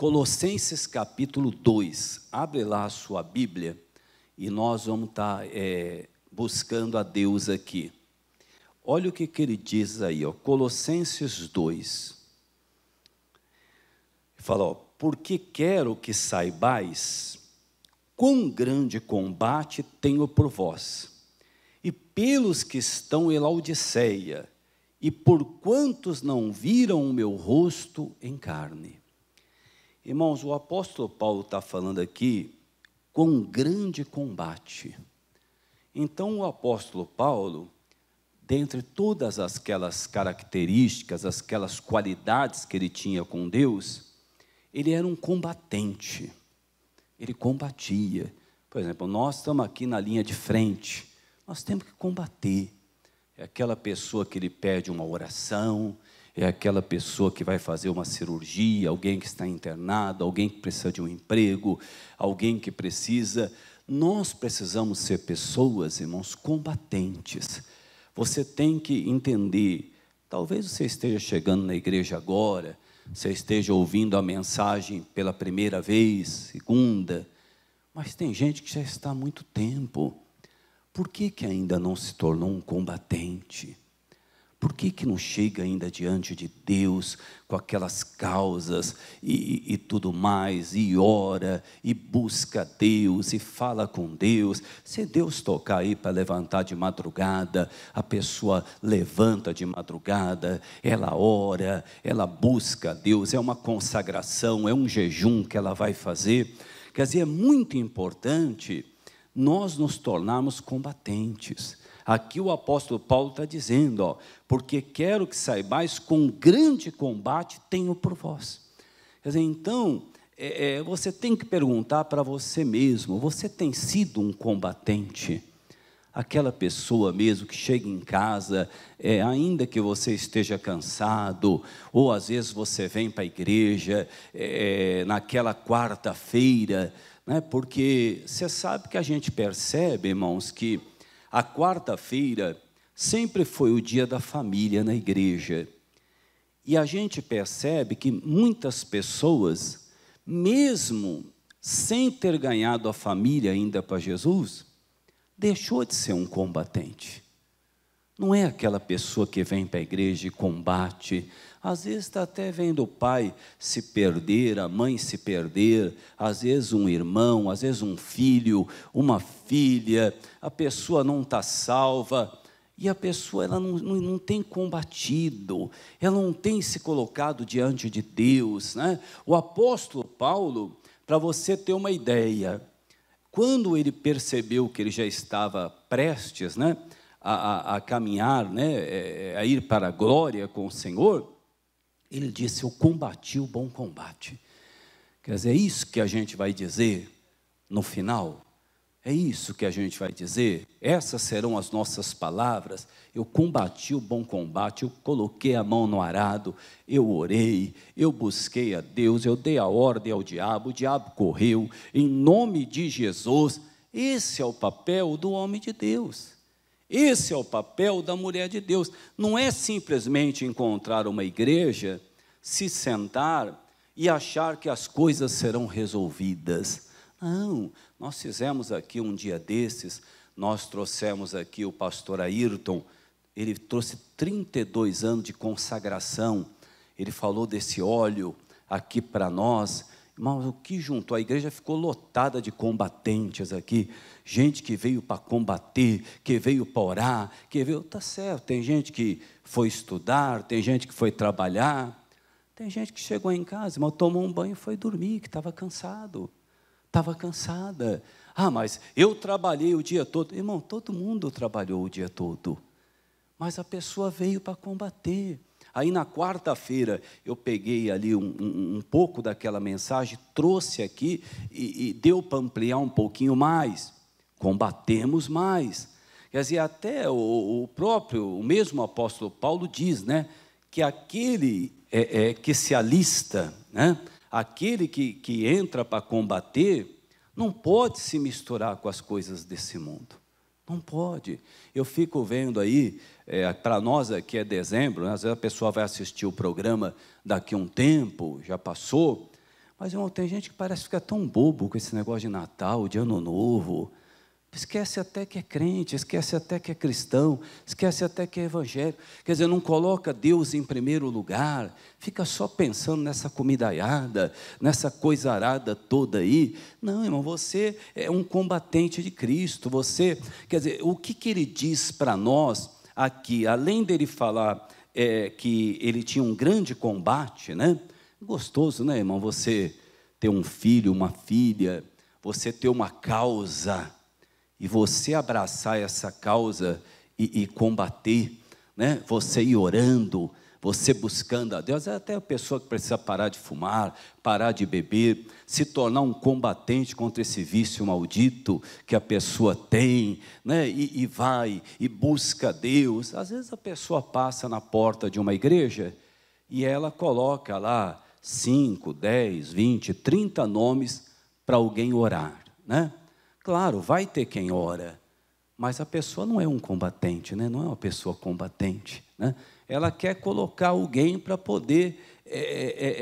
Colossenses capítulo 2. Abre lá a sua Bíblia e nós vamos estar tá, é, buscando a Deus aqui. Olha o que, que ele diz aí, ó, Colossenses 2. Ele fala, ó, porque quero que saibais quão grande combate tenho por vós, e pelos que estão em Laodiceia, e por quantos não viram o meu rosto em carne. Irmãos, o apóstolo Paulo está falando aqui com um grande combate. Então, o apóstolo Paulo, dentre todas aquelas características, aquelas qualidades que ele tinha com Deus, ele era um combatente. Ele combatia. Por exemplo, nós estamos aqui na linha de frente, nós temos que combater. É aquela pessoa que ele pede uma oração, é aquela pessoa que vai fazer uma cirurgia, alguém que está internado, alguém que precisa de um emprego, alguém que precisa. Nós precisamos ser pessoas, irmãos, combatentes. Você tem que entender. Talvez você esteja chegando na igreja agora, você esteja ouvindo a mensagem pela primeira vez, segunda, mas tem gente que já está há muito tempo. Por que, que ainda não se tornou um combatente? Por que, que não chega ainda diante de Deus com aquelas causas e, e tudo mais, e ora, e busca Deus, e fala com Deus? Se Deus tocar aí para levantar de madrugada, a pessoa levanta de madrugada, ela ora, ela busca Deus, é uma consagração, é um jejum que ela vai fazer. Quer dizer, é muito importante nós nos tornarmos combatentes. Aqui o apóstolo Paulo está dizendo, ó, porque quero que saibais com grande combate tenho por vós. Quer dizer, então, é, é, você tem que perguntar para você mesmo: você tem sido um combatente? aquela pessoa mesmo que chega em casa, é, ainda que você esteja cansado, ou às vezes você vem para a igreja é, naquela quarta-feira, né, porque você sabe que a gente percebe, irmãos, que a quarta-feira sempre foi o dia da família na igreja. E a gente percebe que muitas pessoas, mesmo sem ter ganhado a família ainda para Jesus, deixou de ser um combatente. Não é aquela pessoa que vem para a igreja e combate, às vezes está até vendo o pai se perder, a mãe se perder, às vezes um irmão, às vezes um filho, uma filha, a pessoa não está salva. E a pessoa ela não, não, não, tem combatido, ela não tem se colocado diante de Deus. Né? O apóstolo Paulo, para você ter uma ideia, quando ele percebeu que ele já estava prestes né, a, a, a caminhar, né, é, é, a ir para a glória com o Senhor, ele disse: Eu combati o bom combate. Quer dizer, é isso que a gente vai dizer no final? É isso que a gente vai dizer? Essas serão as nossas palavras. Eu combati o bom combate, eu coloquei a mão no arado, eu orei, eu busquei a Deus, eu dei a ordem ao diabo, o diabo correu, em nome de Jesus. Esse é o papel do homem de Deus. Esse é o papel da mulher de Deus. Não é simplesmente encontrar uma igreja, se sentar e achar que as coisas serão resolvidas. Não, nós fizemos aqui um dia desses, nós trouxemos aqui o pastor Ayrton, ele trouxe 32 anos de consagração, ele falou desse óleo aqui para nós, mas o que juntou? A igreja ficou lotada de combatentes aqui. Gente que veio para combater, que veio para orar, que veio. Tá certo, tem gente que foi estudar, tem gente que foi trabalhar, tem gente que chegou em casa, mas tomou um banho e foi dormir, que estava cansado. Estava cansada. Ah, mas eu trabalhei o dia todo. Irmão, todo mundo trabalhou o dia todo. Mas a pessoa veio para combater. Aí na quarta-feira eu peguei ali um, um, um, pouco daquela mensagem, trouxe aqui e, e deu para ampliar um pouquinho mais. Combatemos mais. Quer dizer, até o, o próprio, o mesmo apóstolo Paulo diz, né? Que aquele é, é, que se alista, né? aquele que, que entra para combater, não pode se misturar com as coisas desse mundo. Não pode. Eu fico vendo aí, é, eh, para nós aqui é dezembro, né? às vezes a pessoa vai assistir o programa daqui a um tempo, já passou. Mas irmão, tem gente que parece ficar tão bobo com esse negócio de Natal, de Ano Novo esquece até que é crente, esquece até que é cristão, esquece até que é evangélico. Quer dizer, não coloca Deus em primeiro lugar, fica só pensando nessa comidaiada, nessa coisarada toda aí. Não, irmão, você é um combatente de Cristo, você. Quer dizer, o que, que ele diz para nós aqui, além dele falar é, que ele tinha um grande combate, né? Gostoso, né, irmão, você ter um filho, uma filha, você ter uma causa e você abraçar essa causa e, e combater, né? você ir orando, você buscando a Deus, é até a pessoa que precisa parar de fumar, parar de beber, se tornar um combatente contra esse vício maldito que a pessoa tem, né? E, e, vai e busca Deus. Às vezes a pessoa passa na porta de uma igreja e ela coloca lá 5, 10, 20, 30 nomes para alguém orar, né? Claro, vai ter quem ora, mas a pessoa não é um combatente, né? não é uma pessoa combatente. Né? Ela quer colocar alguém para poder é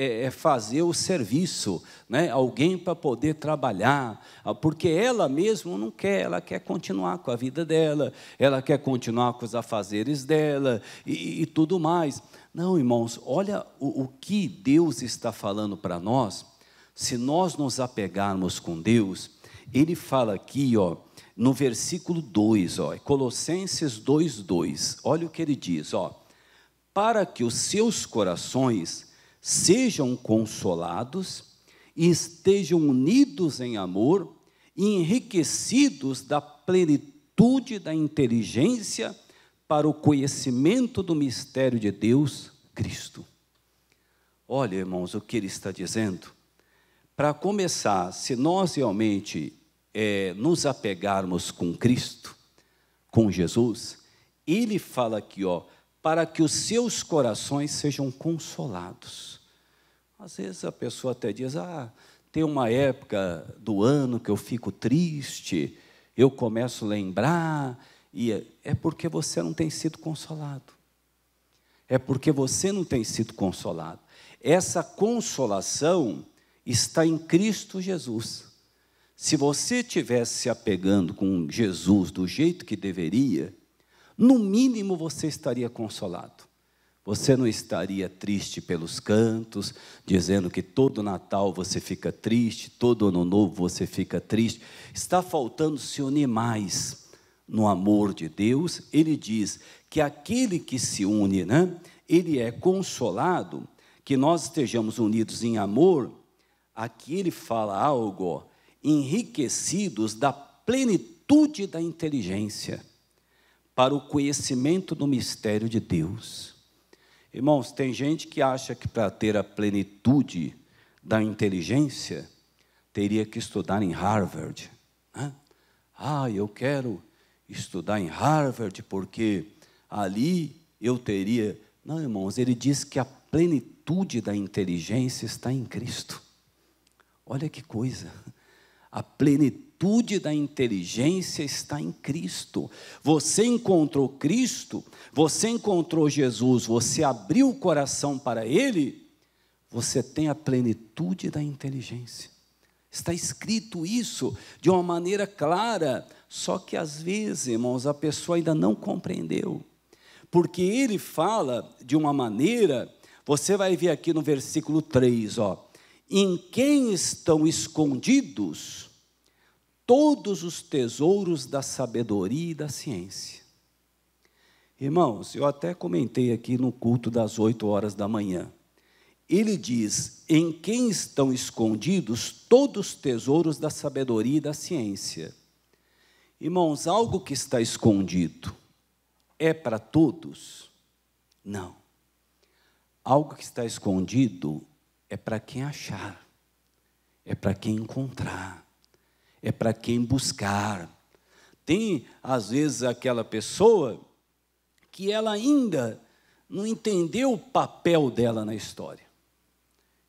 é, é, é, é fazer o serviço, né? alguém para poder trabalhar, ah, porque ela mesma não quer, ela quer continuar com a vida dela, ela quer continuar com os afazeres dela e, e tudo mais. Não, irmãos, olha o, o que Deus está falando para nós. Se nós nos apegarmos com Deus, ele fala aqui, ó, no versículo 2, ó, é Colossenses 2, 2. Olha o que ele diz, ó. Para que os seus corações sejam consolados e estejam unidos em amor e enriquecidos da plenitude da inteligência para o conhecimento do mistério de Deus, Cristo. Olha, irmãos, o que ele está dizendo. Para começar, se nós realmente é, nos apegarmos com Cristo, com Jesus, ele fala aqui, ó, para que os seus corações sejam consolados. Às vezes a pessoa até diz: ah, tem uma época do ano que eu fico triste, eu começo a lembrar, e é, é porque você não tem sido consolado. É porque você não tem sido consolado. Essa consolação está em Cristo Jesus. Se você tivesse se apegando com Jesus do jeito que deveria, no mínimo você estaria consolado. Você não estaria triste pelos cantos, dizendo que todo Natal você fica triste, todo Ano Novo você fica triste. Está faltando se unir mais no amor de Deus. Ele diz que aquele que se une, né, ele é consolado, que nós estejamos unidos em amor Aqui ele fala algo enriquecidos da plenitude da inteligência para o conhecimento do mistério de Deus. Irmãos, tem gente que acha que para ter a plenitude da inteligência teria que estudar em Harvard. Né? Ah, eu quero estudar em Harvard porque ali eu teria. Não, irmãos, ele diz que a plenitude da inteligência está em Cristo. Olha que coisa. A plenitude da inteligência está em Cristo. Você encontrou Cristo, você encontrou Jesus, você abriu o coração para Ele, você tem a plenitude da inteligência. Está escrito isso de uma maneira clara, só que às vezes, irmãos, a pessoa ainda não compreendeu. Porque ele fala de uma maneira, você vai ver aqui no versículo 3, ó em quem estão escondidos todos os tesouros da sabedoria e da ciência. Irmãos, eu até comentei aqui no culto das oito horas da manhã. Ele diz: em quem estão escondidos todos os tesouros da sabedoria e da ciência. Irmãos, algo que está escondido é para todos? Não. Algo que está escondido é para quem achar, é para quem encontrar, é para quem buscar. Tem, às vezes, aquela pessoa que ela ainda não entendeu o papel dela na história.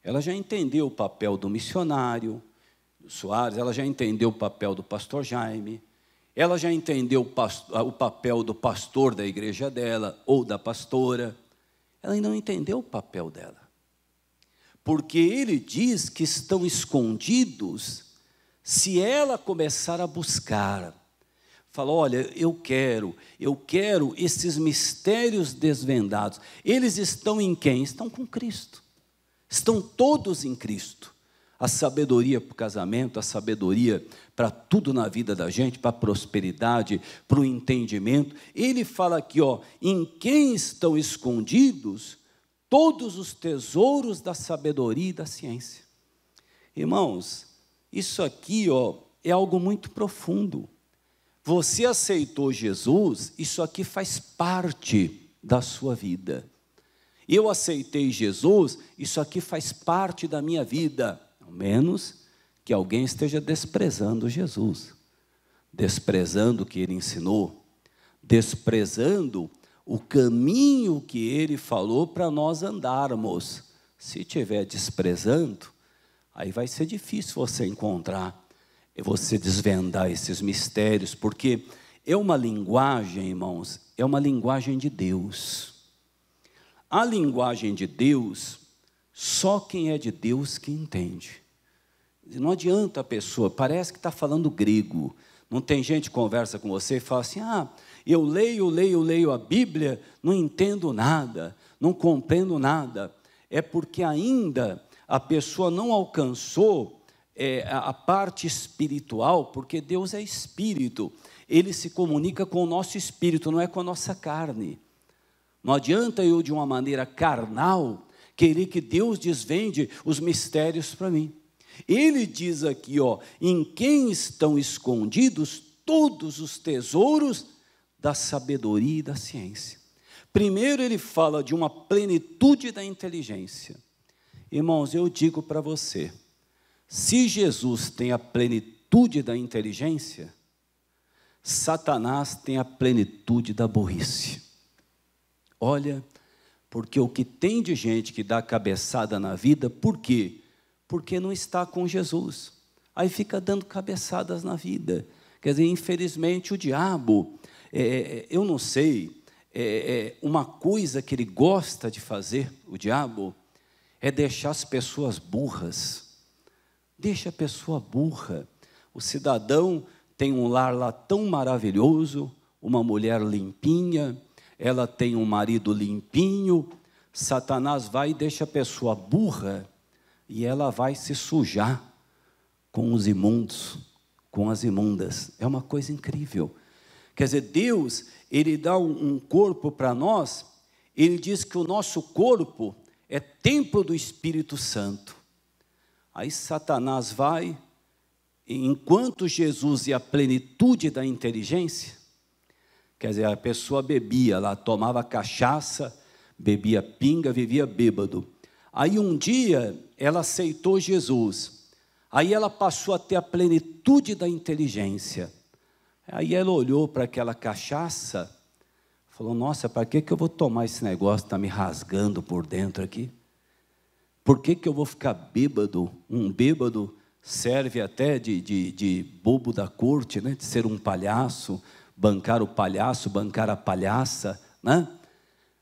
Ela já entendeu o papel do missionário, do Soares, ela já entendeu o papel do pastor Jaime, ela já entendeu o, o papel do pastor da igreja dela ou da pastora. Ela ainda não entendeu o papel dela porque ele diz que estão escondidos se ela começar a buscar. Fala, olha, eu quero, eu quero esses mistérios desvendados. Eles estão em quem? Estão com Cristo. Estão todos em Cristo. A sabedoria para o casamento, a sabedoria para tudo na vida da gente, para a prosperidade, para o entendimento. Ele fala aqui, ó, em quem estão escondidos todos os tesouros da sabedoria e da ciência. Irmãos, isso aqui ó, é algo muito profundo. Você aceitou Jesus, isso aqui faz parte da sua vida. Eu aceitei Jesus, isso aqui faz parte da minha vida, ao menos que alguém esteja desprezando Jesus, desprezando o que ele ensinou, desprezando o caminho que ele falou para nós andarmos. Se estiver desprezando, aí vai ser difícil você encontrar, você desvendar esses mistérios, porque é uma linguagem, irmãos, é uma linguagem de Deus. A linguagem de Deus, só quem é de Deus que entende. Não adianta a pessoa, parece que está falando grego. Não tem gente que conversa com você e fala assim: ah, eu leio, leio, leio a Bíblia, não entendo nada, não compreendo nada. É porque ainda a pessoa não alcançou é, a parte espiritual, porque Deus é espírito. Ele se comunica com o nosso espírito, não é com a nossa carne. Não adianta eu, de uma maneira carnal, querer que Deus desvende os mistérios para mim. Ele diz aqui, ó, em quem estão escondidos todos os tesouros da sabedoria e da ciência. Primeiro ele fala de uma plenitude da inteligência. Irmãos, eu digo para você, se Jesus tem a plenitude da inteligência, Satanás tem a plenitude da burrice. Olha, porque o que tem de gente que dá cabeçada na vida, por quê? porque não está com Jesus. Aí fica dando cabeçadas na vida. Quer dizer, infelizmente, o diabo, é, é eu não sei, é, é, uma coisa que ele gosta de fazer, o diabo, é deixar as pessoas burras. Deixa a pessoa burra. O cidadão tem um lar lá tão maravilhoso, uma mulher limpinha, ela tem um marido limpinho. Satanás vai e deixa a pessoa burra e ela vai se sujar com os imundos, com as imundas. É uma coisa incrível. Quer dizer, Deus, ele dá um corpo para nós, ele diz que o nosso corpo é templo do Espírito Santo. Aí Satanás vai, enquanto Jesus é a plenitude da inteligência, quer dizer, a pessoa bebia, ela tomava cachaça, bebia pinga, vivia bêbado. Aí um dia ela aceitou Jesus. Aí ela passou a ter a plenitude da inteligência. Aí ela olhou para aquela cachaça, falou: Nossa, para que, que eu vou tomar esse negócio? Está me rasgando por dentro aqui. Por que, que eu vou ficar bêbado? Um bêbado serve até de, de, de bobo da corte, né? de ser um palhaço, bancar o palhaço, bancar a palhaça. Né?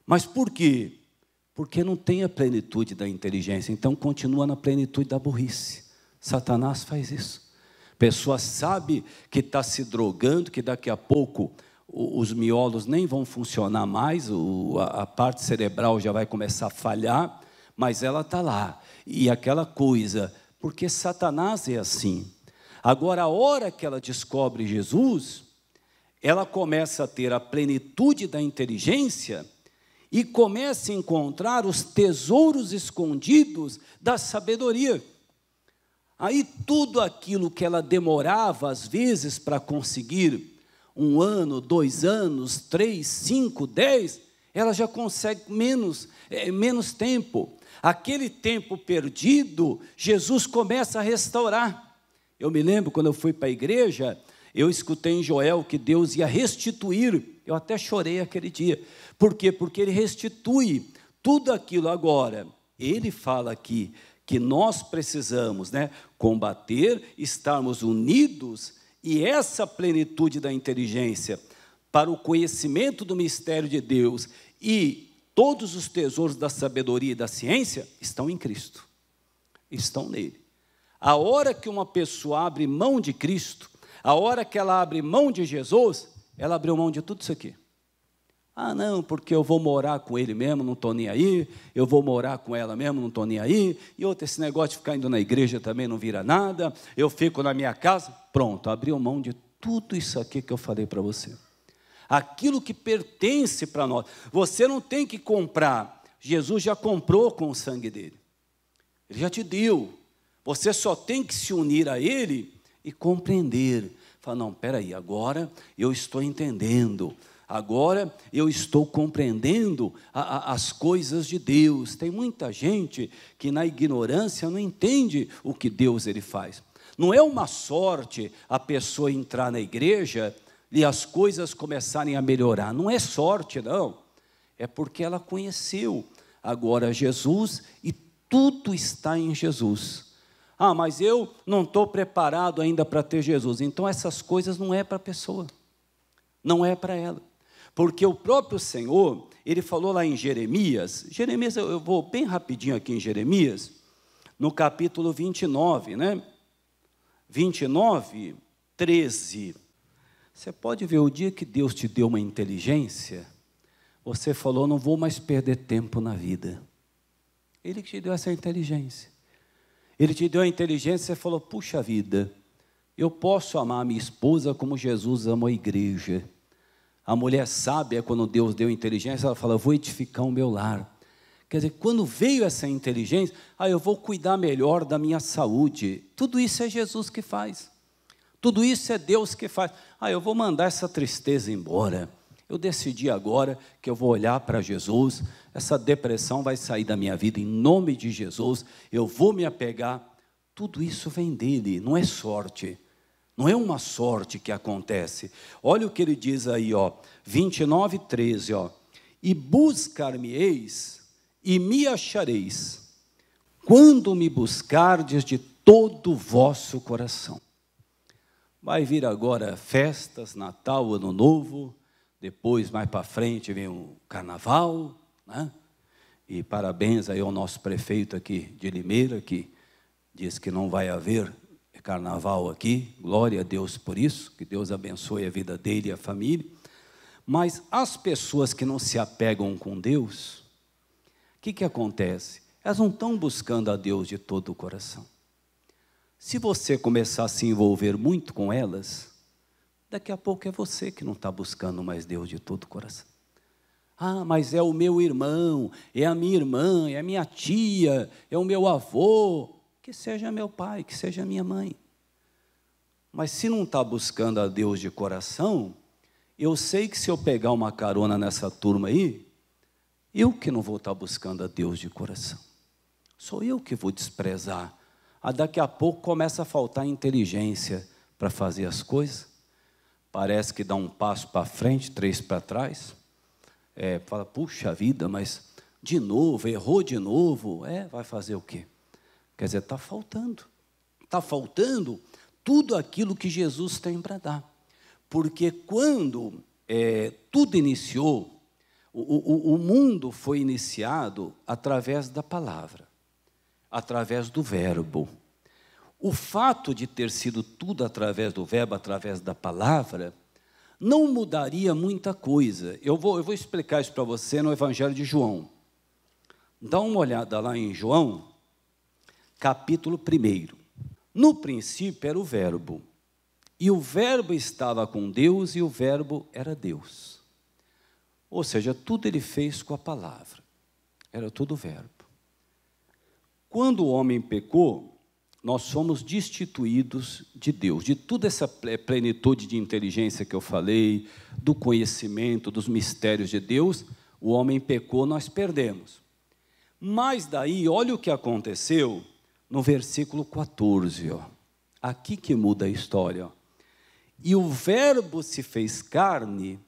Mas por quê? Porque não tem a plenitude da inteligência, então continua na plenitude da burrice. Satanás faz isso. Pessoa sabe que está se drogando, que daqui a pouco os miolos nem vão funcionar mais, a parte cerebral já vai começar a falhar, mas ela está lá. E aquela coisa, porque Satanás é assim. Agora, a hora que ela descobre Jesus, ela começa a ter a plenitude da inteligência e comece a encontrar os tesouros escondidos da sabedoria. Aí tudo aquilo que ela demorava, às vezes, para conseguir um ano, dois anos, três, cinco, dez, ela já consegue menos, é, menos tempo. Aquele tempo perdido, Jesus começa a restaurar. Eu me lembro quando eu fui para a igreja, eu escutei em Joel que Deus ia restituir eu até chorei aquele dia. Por quê? Porque ele restitui tudo aquilo agora. Ele fala aqui que nós precisamos né, combater, estarmos unidos e essa plenitude da inteligência para o conhecimento do mistério de Deus e todos os tesouros da sabedoria e da ciência estão em Cristo, estão nele. A hora que uma pessoa abre mão de Cristo, a hora que ela abre mão de Jesus, ela abriu mão de tudo isso aqui. Ah, não, porque eu vou morar com ele mesmo, não estou nem aí. Eu vou morar com ela mesmo, não estou nem aí. E outro, esse negócio de ficar indo na igreja também não vira nada. Eu fico na minha casa. Pronto, abriu mão de tudo isso aqui que eu falei para você. Aquilo que pertence para nós. Você não tem que comprar. Jesus já comprou com o sangue dele. Ele já te deu. Você só tem que se unir a ele e compreender Fala, não, peraí, agora eu estou entendendo. Agora eu estou compreendendo a, a, as coisas de Deus. Tem muita gente que na ignorância não entende o que Deus ele faz. Não é uma sorte a pessoa entrar na igreja e as coisas começarem a melhorar. Não é sorte, não. É porque ela conheceu agora Jesus e tudo está em Jesus. Ah, mas eu não estou preparado ainda para ter Jesus. Então essas coisas não é para a pessoa, não é para ela. Porque o próprio Senhor, ele falou lá em Jeremias, Jeremias, eu vou bem rapidinho aqui em Jeremias, no capítulo 29, né? 29, 13. Você pode ver o dia que Deus te deu uma inteligência, você falou, não vou mais perder tempo na vida. Ele que te deu essa inteligência. Ele te deu a inteligência e falou: puxa vida, eu posso amar minha esposa como Jesus amou a igreja. A mulher sábia, quando Deus deu inteligência, ela fala: vou edificar o meu lar. Quer dizer, quando veio essa inteligência, ah, eu vou cuidar melhor da minha saúde. Tudo isso é Jesus que faz. Tudo isso é Deus que faz. Ah, eu vou mandar essa tristeza embora. Eu decidi agora que eu vou olhar para Jesus, essa depressão vai sair da minha vida em nome de Jesus, eu vou me apegar. Tudo isso vem dele, não é sorte. Não é uma sorte que acontece. Olha o que ele diz aí, ó, 29, 13, ó. E buscar-me-eis e me achareis, quando me buscardes de todo o vosso coração. Vai vir agora festas, Natal, Ano Novo, depois, mais para frente, vem o carnaval, né? E parabéns aí ao nosso prefeito aqui de Limeira, que diz que não vai haver carnaval aqui. Glória a Deus por isso, que Deus abençoe a vida dele e a família. Mas as pessoas que não se apegam com Deus, o que, que acontece? Elas não estão buscando a Deus de todo o coração. Se você começar a se envolver muito com elas, Daqui a pouco é você que não está buscando mais Deus de todo o coração. Ah, mas é o meu irmão, é a minha irmã, é a minha tia, é o meu avô, que seja meu pai, que seja minha mãe. Mas se não está buscando a Deus de coração, eu sei que se eu pegar uma carona nessa turma aí, eu que não vou estar tá buscando a Deus de coração. Sou eu que vou desprezar. Ah, daqui a pouco começa a faltar inteligência para fazer as coisas parece que dá um passo para frente, três para trás. É, fala, puxa vida, mas de novo, errou de novo. É, vai fazer o quê? Quer dizer, está faltando. Está faltando tudo aquilo que Jesus tem para dar. Porque quando é, tudo iniciou, o, o, o, mundo foi iniciado através da palavra, através do verbo. O fato de ter sido tudo através do verbo, através da palavra, não mudaria muita coisa. Eu vou, eu vou explicar isso para você no Evangelho de João. Dá uma olhada lá em João, capítulo 1. No princípio era o Verbo, e o Verbo estava com Deus, e o Verbo era Deus. Ou seja, tudo ele fez com a palavra, era tudo Verbo. Quando o homem pecou, nós somos destituídos de Deus, de toda essa plenitude de inteligência que eu falei, do conhecimento, dos mistérios de Deus, o homem pecou, nós perdemos. Mas daí, olha o que aconteceu no versículo 14, ó. aqui que muda a história. Ó. E o Verbo se fez carne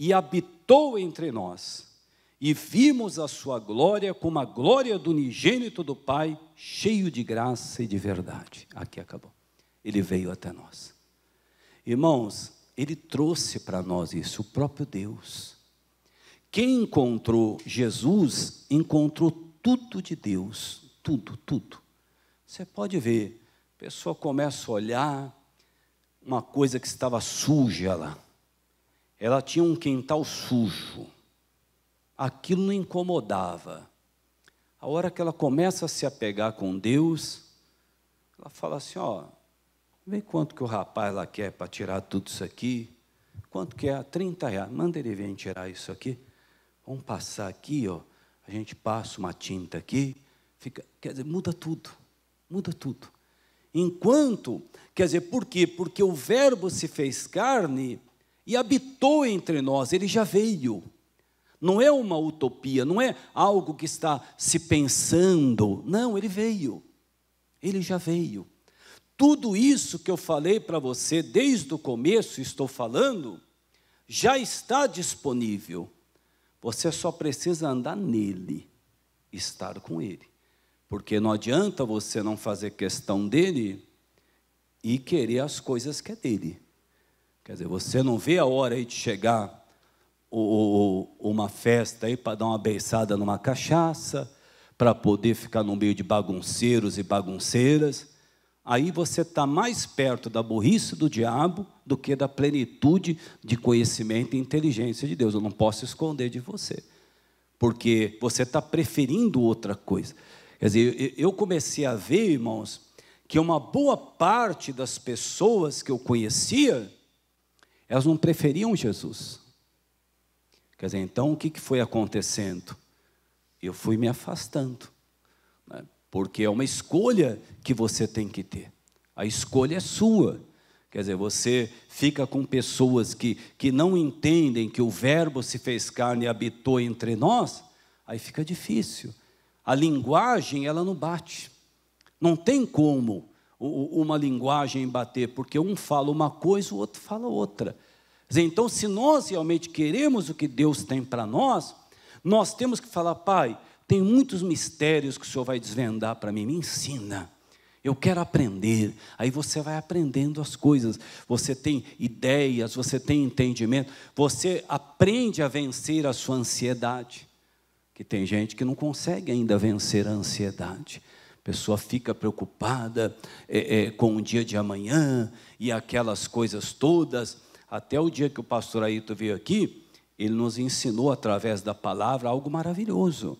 e habitou entre nós e vimos a sua glória como a glória do unigênito do Pai, cheio de graça e de verdade. Aqui acabou. Ele veio até nós. Irmãos, ele trouxe para nós isso, o próprio Deus. Quem encontrou Jesus, encontrou tudo de Deus, tudo, tudo. Você pode ver, a pessoa começa a olhar uma coisa que estava suja lá. Ela tinha um quintal sujo aquilo não incomodava. A hora que ela começa a se apegar com Deus, ela fala assim: ó, vê quanto que o rapaz lá quer para tirar tudo isso aqui. Quanto que é? 30 reais. Manda ele vir tirar isso aqui. Vamos passar aqui, ó. A gente passa uma tinta aqui. Fica, quer dizer, muda tudo. Muda tudo. Enquanto, quer dizer, por quê? Porque o Verbo se fez carne e habitou entre nós, ele já veio. Não é uma utopia, não é algo que está se pensando. Não, ele veio. Ele já veio. Tudo isso que eu falei para você desde o começo, estou falando, já está disponível. Você só precisa andar nele, estar com ele. Porque não adianta você não fazer questão dele e querer as coisas que é dele. Quer dizer, você não vê a hora aí de chegar o, o, uma festa aí para dar uma beiçada numa cachaça, para poder ficar no meio de bagunceiros e bagunceiras. Aí você está mais perto da burrice do diabo do que da plenitude de conhecimento e inteligência de Deus. Eu não posso esconder de você, porque você está preferindo outra coisa. Quer dizer, eu comecei a ver, irmãos, que uma boa parte das pessoas que eu conhecia, elas não preferiam Jesus. Quer dizer, então o que foi acontecendo? Eu fui me afastando, né? porque é uma escolha que você tem que ter. A escolha é sua. Quer dizer, você fica com pessoas que, que não entendem que o Verbo se fez carne e habitou entre nós, aí fica difícil. A linguagem, ela não bate. Não tem como uma linguagem bater, porque um fala uma coisa, o outro fala outra. Então, se nós realmente queremos o que Deus tem para nós, nós temos que falar, Pai, tem muitos mistérios que o Senhor vai desvendar para mim, me ensina. Eu quero aprender. Aí você vai aprendendo as coisas. Você tem ideias, você tem entendimento. Você aprende a vencer a sua ansiedade. Que tem gente que não consegue ainda vencer a ansiedade. A pessoa fica preocupada é, é, com o dia de amanhã e aquelas coisas todas. Até o dia que o pastor Aito veio aqui, ele nos ensinou através da palavra algo maravilhoso.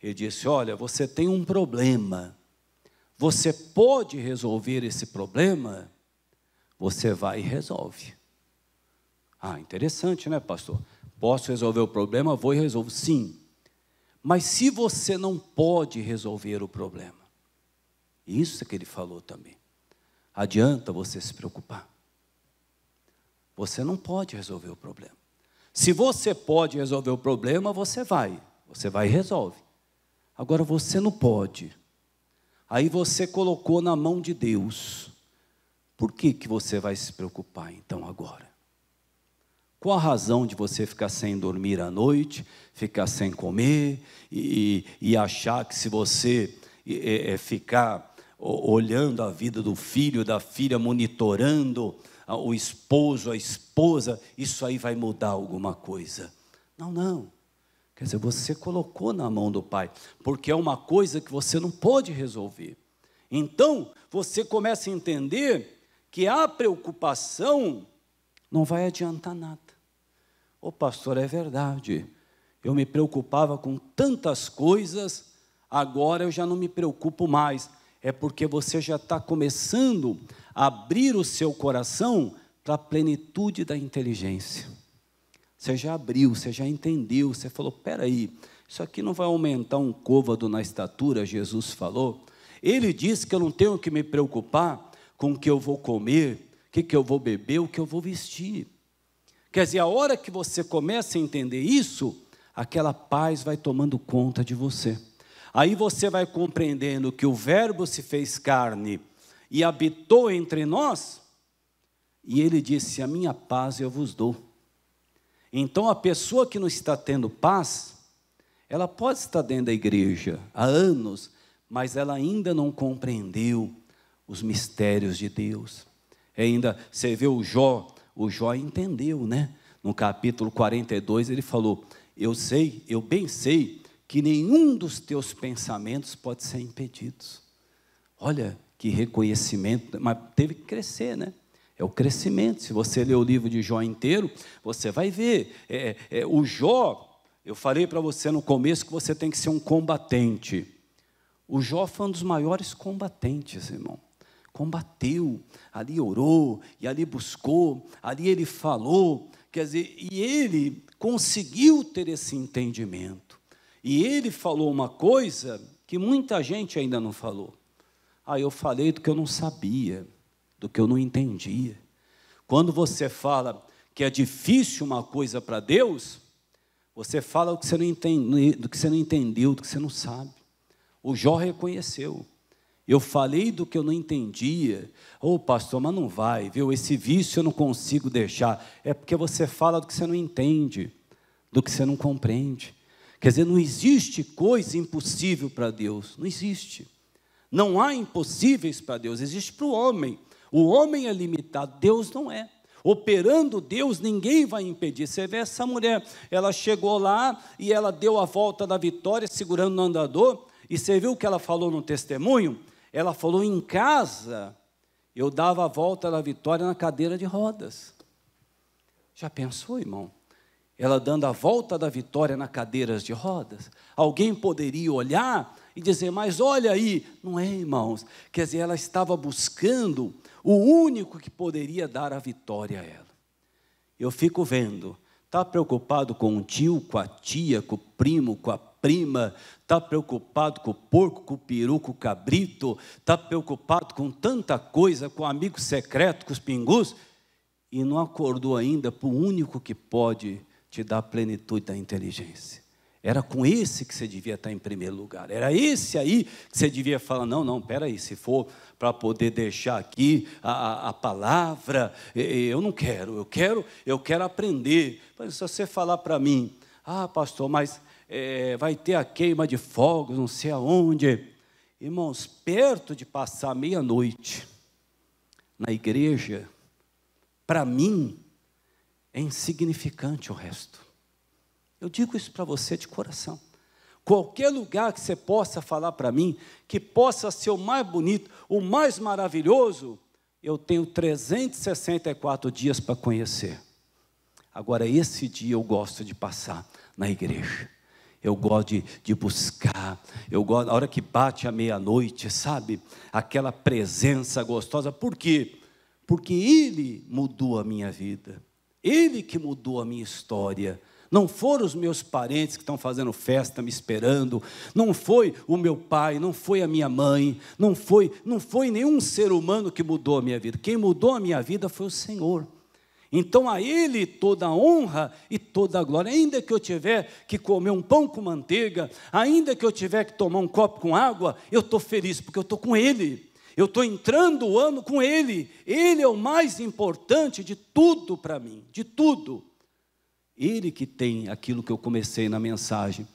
Ele disse: Olha, você tem um problema. Você pode resolver esse problema? Você vai e resolve. Ah, interessante, né, pastor? Posso resolver o problema? Vou e resolvo. Sim. Mas se você não pode resolver o problema, isso é que ele falou também. Adianta você se preocupar. Você não pode resolver o problema. Se você pode resolver o problema, você vai. Você vai e resolve. Agora você não pode. Aí você colocou na mão de Deus. Por que, que você vai se preocupar então agora? Qual a razão de você ficar sem dormir à noite, ficar sem comer e, e achar que se você é, é, ficar olhando a vida do filho, da filha, monitorando, ah, o esposo, a esposa, isso aí vai mudar alguma coisa. Não, não. Quer dizer, você colocou na mão do pai, porque é uma coisa que você não pode resolver. Então, você começa a entender que a preocupação não vai adiantar nada. Ô oh, pastor, é verdade. Eu me preocupava com tantas coisas, agora eu já não me preocupo mais é porque você já está começando a abrir o seu coração para a plenitude da inteligência. Você já abriu, você já entendeu, você falou: peraí, isso aqui não vai aumentar um côvado na estatura, Jesus falou. Ele disse que eu não tenho que me preocupar com o que eu vou comer, o que, que eu vou beber, o que eu vou vestir. Quer dizer, a hora que você começa a entender isso, aquela paz vai tomando conta de você. Aí você vai compreendendo que o Verbo se fez carne e habitou entre nós, e ele disse: A minha paz eu vos dou. Então a pessoa que não está tendo paz, ela pode estar dentro da igreja há anos, mas ela ainda não compreendeu os mistérios de Deus. É ainda você vê o Jó, o Jó entendeu, né? No capítulo 42 ele falou: Eu sei, eu bem sei que nenhum dos teus pensamentos pode ser impedido. Olha que reconhecimento, mas teve que crescer, né? É o crescimento. Se você ler o livro de Jó inteiro, você vai ver. É, é, o Jó, eu falei para você no começo que você tem que ser um combatente. O Jó foi um dos maiores combatentes, irmão. Combateu, ali orou, e ali buscou, ali ele falou. Quer dizer, e ele conseguiu ter esse entendimento. E ele falou uma coisa que muita gente ainda não falou. Aí ah, eu falei do que eu não sabia, do que eu não entendia. Quando você fala que é difícil uma coisa para Deus, você fala do que você, não entende, do que você não entendeu, do que você não sabe. O Jó reconheceu. Eu falei do que eu não entendia. Ô oh, pastor, mas não vai, viu? Esse vício eu não consigo deixar. É porque você fala do que você não entende, do que você não compreende. Quer dizer, não existe coisa impossível para Deus, não existe. Não há impossíveis para Deus, existe para o homem. O homem é limitado, Deus não é. Operando Deus, ninguém vai impedir. Você vê essa mulher, ela chegou lá e ela deu a volta da vitória segurando no andador, e você viu o que ela falou no testemunho? Ela falou: em casa eu dava a volta da vitória na cadeira de rodas. Já pensou, irmão? ela dando a volta da vitória na cadeiras de rodas. Alguém poderia olhar e dizer, mas olha aí, não é, irmãos? Quer dizer, ela estava buscando o único que poderia dar a vitória a ela. Eu fico vendo, está preocupado com o tio, com a tia, com o primo, com a prima, está preocupado com o porco, com o peru, com o cabrito, está preocupado com tanta coisa, com o amigo secreto, com os pingus, e não acordou ainda para o único que pode te dá plenitude da inteligência. Era com esse que você devia estar em primeiro lugar. Era esse aí que você devia falar: não, não, aí, se for para poder deixar aqui a, a, a, palavra, eu não quero, eu quero, eu quero aprender. Mas se você falar para mim, ah, pastor, mas é, vai ter a queima de fogos, não sei aonde. Irmãos, perto de passar meia-noite na igreja, para mim, é insignificante o resto. Eu digo isso para você de coração. Qualquer lugar que você possa falar para mim, que possa ser o mais bonito, o mais maravilhoso, eu tenho 364 dias para conhecer. Agora, esse dia eu gosto de passar na igreja. Eu gosto de, de buscar, eu gosto, na hora que bate a meia-noite, sabe? Aquela presença gostosa. Por quê? Porque Ele mudou a minha vida. Ele que mudou a minha história. Não foram os meus parentes que estão fazendo festa me esperando, não foi o meu pai, não foi a minha mãe, não foi, não foi nenhum ser humano que mudou a minha vida. Quem mudou a minha vida foi o Senhor. Então a Ele toda a honra e toda a glória. Ainda que eu tiver que comer um pão com manteiga, ainda que eu tiver que tomar um copo com água, eu estou feliz porque eu estou com Ele. Eu estou entrando o ano com Ele. Ele é o mais importante de tudo para mim, de tudo. Ele que tem aquilo que eu comecei na mensagem,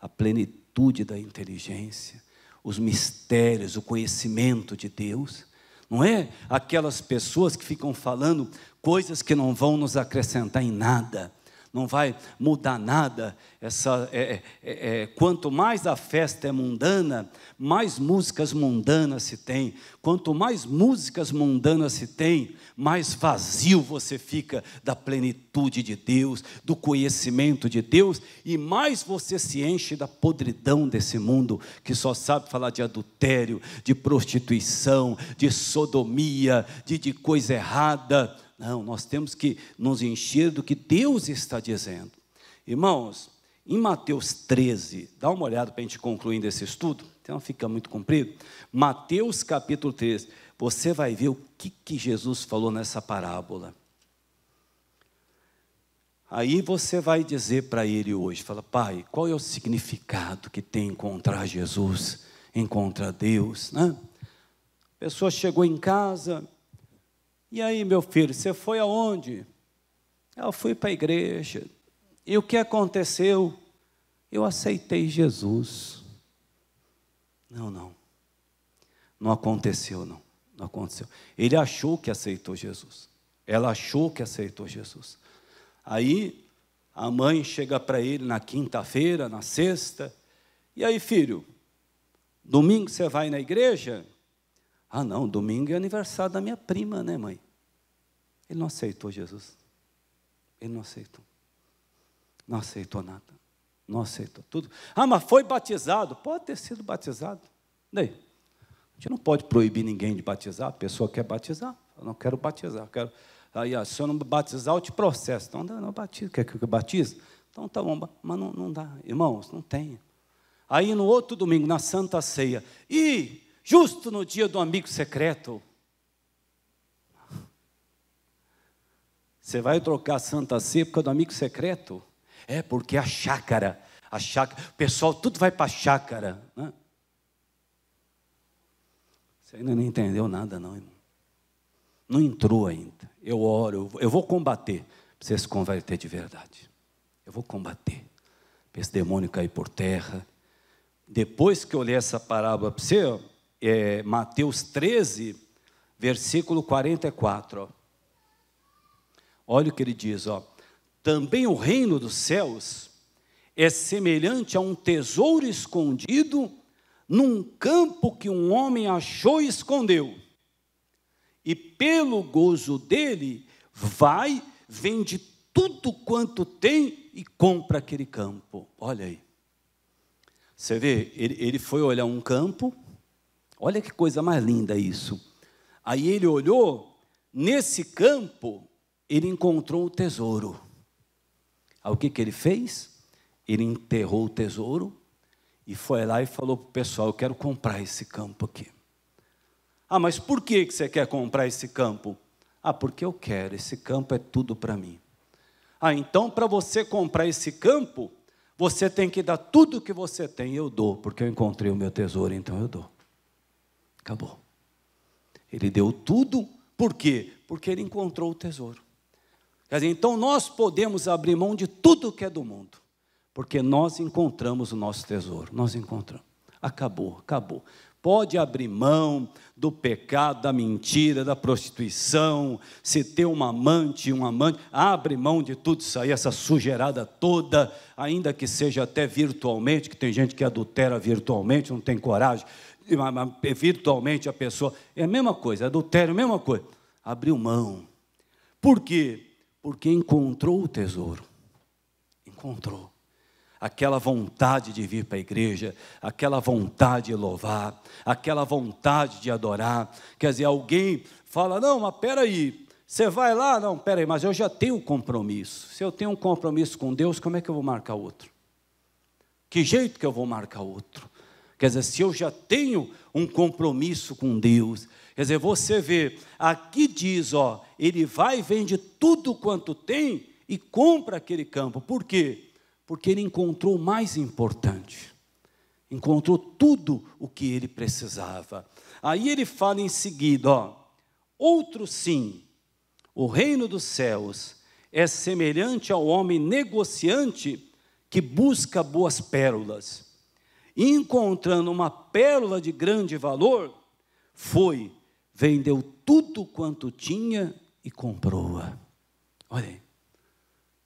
a plenitude da inteligência, os mistérios, o conhecimento de Deus. Não é aquelas pessoas que ficam falando coisas que não vão nos acrescentar em nada não vai mudar nada. Essa, é, é, é, é, quanto mais a festa é mundana, mais músicas mundanas se tem. Quanto mais músicas mundanas se tem, mais vazio você fica da plenitude de Deus, do conhecimento de Deus, e mais você se enche da podridão desse mundo que só sabe falar de adultério, de prostituição, de sodomia, de, de coisa errada não, nós temos que nos encher do que Deus está dizendo. Irmãos, em Mateus 13, dá uma olhada para a gente concluir esse estudo, então fica muito comprido. Mateus capítulo 13, você vai ver o que, que Jesus falou nessa parábola. Aí você vai dizer para ele hoje, fala, pai, qual é o significado que tem encontrar Jesus, encontrar Deus, né? A pessoa chegou em casa, e aí, meu filho, você foi aonde? Eu fui para a igreja. E o que aconteceu? Eu aceitei Jesus. Não, não. Não aconteceu, não. Não aconteceu. Ele achou que aceitou Jesus. Ela achou que aceitou Jesus. Aí a mãe chega para ele na quinta-feira, na sexta. E aí, filho, domingo você vai na igreja? Ah, não, domingo é aniversário da minha prima, né, mãe? Ele não aceitou Jesus. Ele não aceitou. Não aceitou nada. Não aceitou tudo. Ah, mas foi batizado. Pode ter sido batizado. Daí. A gente não pode proibir ninguém de batizar. A pessoa quer batizar. Eu não quero batizar. Quero... Aí, se eu não batizar, eu te processo. Então, não, não batizo. Quer que eu batize? Então, tá bom. Mas não, não dá. Irmãos, não tem. Aí, no outro domingo, na Santa Ceia. E, justo no dia do amigo secreto, Você vai trocar Santa Ceia por causa do amigo secreto? É, porque a chácara, a chácara, o pessoal tudo vai para a chácara. Né? Você ainda não entendeu nada, não, irmão. Não entrou ainda. Eu oro, eu vou combater para você se converter de verdade. Eu vou combater para esse demônio cair por terra. Depois que eu li essa parábola para você, é, Mateus 13, versículo 44. Ó. Olha o que ele diz, ó. Também o reino dos céus é semelhante a um tesouro escondido num campo que um homem achou e escondeu. E pelo gozo dele, vai, vende tudo quanto tem e compra aquele campo. Olha aí. Você vê, ele, ele foi olhar um campo, olha que coisa mais linda isso. Aí ele olhou, nesse campo ele encontrou o tesouro. o que, que ele fez? Ele enterrou o tesouro e foi lá e falou para o pessoal: Eu quero comprar esse campo aqui. Ah, mas por que, que você quer comprar esse campo? Ah, porque eu quero, esse campo é tudo para mim. Ah, então para você comprar esse campo, você tem que dar tudo o que você tem, eu dou, porque eu encontrei o meu tesouro, então eu dou. Acabou. Ele deu tudo, por quê? Porque ele encontrou o tesouro. Quer dizer, então nós podemos abrir mão de tudo que é do mundo, porque nós encontramos o nosso tesouro, nós encontramos. Acabou, acabou. Pode abrir mão do pecado, da mentira, da prostituição, se ter uma amante, um amante, abre mão de tudo isso aí, essa sujeirada toda, ainda que seja até virtualmente, que tem gente que adultera virtualmente, não tem coragem, virtualmente a pessoa, é a mesma coisa, adultério, é a mesma coisa, abriu mão. Por quê? Porque encontrou o tesouro. Encontrou. Aquela vontade de vir para a igreja, aquela vontade de louvar, aquela vontade de adorar. Quer dizer, alguém fala: não, mas peraí, você vai lá? Não, peraí, mas eu já tenho um compromisso. Se eu tenho um compromisso com Deus, como é que eu vou marcar outro? Que jeito que eu vou marcar outro? Quer dizer, se eu já tenho um compromisso com Deus, Quer dizer, você vê, aqui diz, ó, ele vai e vende tudo quanto tem e compra aquele campo. Por quê? Porque ele encontrou o mais importante. Encontrou tudo o que ele precisava. Aí ele fala em seguida, ó, outro sim, o reino dos céus é semelhante ao homem negociante que busca boas pérolas. E encontrando uma pérola de grande valor, foi vendeu tudo quanto tinha e comprou-a. Olha aí.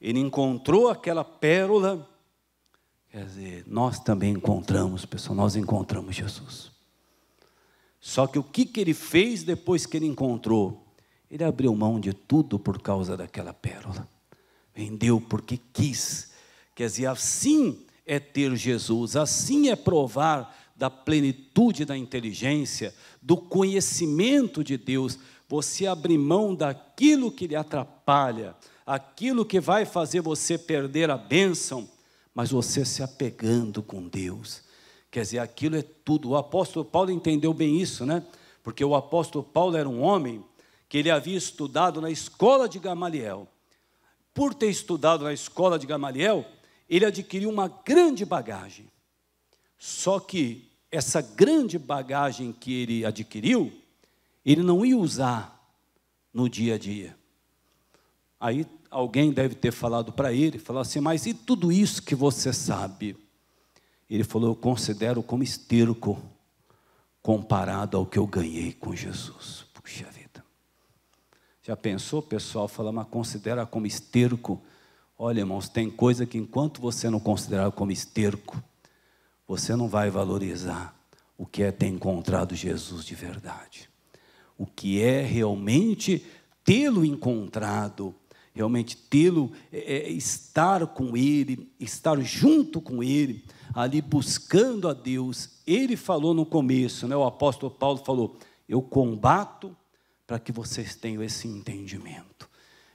Ele encontrou aquela pérola. Quer dizer, nós também encontramos, pessoal, nós encontramos Jesus. Só que o que, que ele fez depois que ele encontrou? Ele abriu mão de tudo por causa daquela pérola. Vendeu porque quis. Quer dizer, assim é ter Jesus, assim é provar da plenitude da inteligência, do conhecimento de Deus, você abrir mão daquilo que lhe atrapalha, aquilo que vai fazer você perder a bênção, mas você se apegando com Deus. Quer dizer, aquilo é tudo. O apóstolo Paulo entendeu bem isso, né? Porque o apóstolo Paulo era um homem que ele havia estudado na escola de Gamaliel. Por ter estudado na escola de Gamaliel, ele adquiriu uma grande bagagem. Só que essa grande bagagem que ele adquiriu, ele não ia usar no dia a dia. Aí alguém deve ter falado para ele, falou assim: "Mas e tudo isso que você sabe?" Ele falou: "Eu considero como esterco comparado ao que eu ganhei com Jesus." Puxa vida. Já pensou, pessoal, falar, mas considera como esterco? Olha, irmãos, tem coisa que enquanto você não considerar como esterco, você não vai valorizar o que é ter encontrado Jesus de verdade. O que é realmente tê-lo encontrado, realmente tê-lo, é, é, estar com Ele, estar junto com Ele, ali buscando a Deus. Ele falou no começo, né, o apóstolo Paulo falou: Eu combato para que vocês tenham esse entendimento.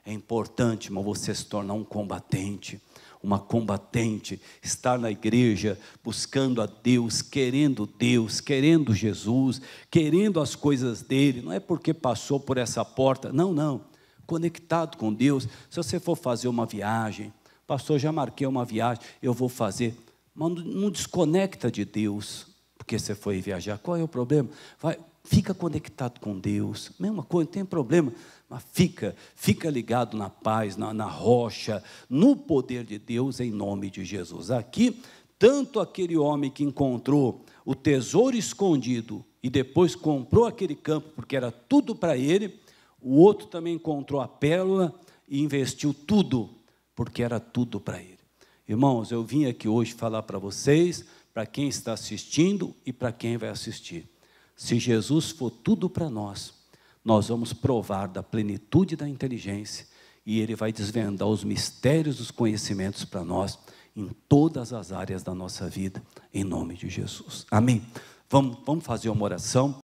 É importante, irmão, você se tornar um combatente, uma combatente, estar na igreja buscando a Deus, querendo Deus, querendo Jesus, querendo as coisas dele. Não é porque passou por essa porta, não, não. Conectado com Deus. Se você for fazer uma viagem, pastor, já marquei uma viagem, eu vou fazer. Mas não desconecta de Deus, porque você foi viajar. Qual é o problema? Vai, fica conectado com Deus. Mesma coisa, não tem problema. Mas fica, fica ligado na paz, na, na rocha, no poder de Deus, em nome de Jesus. Aqui, tanto aquele homem que encontrou o tesouro escondido e depois comprou aquele campo porque era tudo para ele, o outro também encontrou a pérola e investiu tudo porque era tudo para ele. Irmãos, eu vim aqui hoje falar para vocês, para quem está assistindo e para quem vai assistir. Se Jesus for tudo para nós, nós vamos provar da plenitude da inteligência e ele vai desvendar os mistérios dos conhecimentos para nós em todas as áreas da nossa vida, em nome de Jesus. Amém. Vamos, vamos fazer uma oração.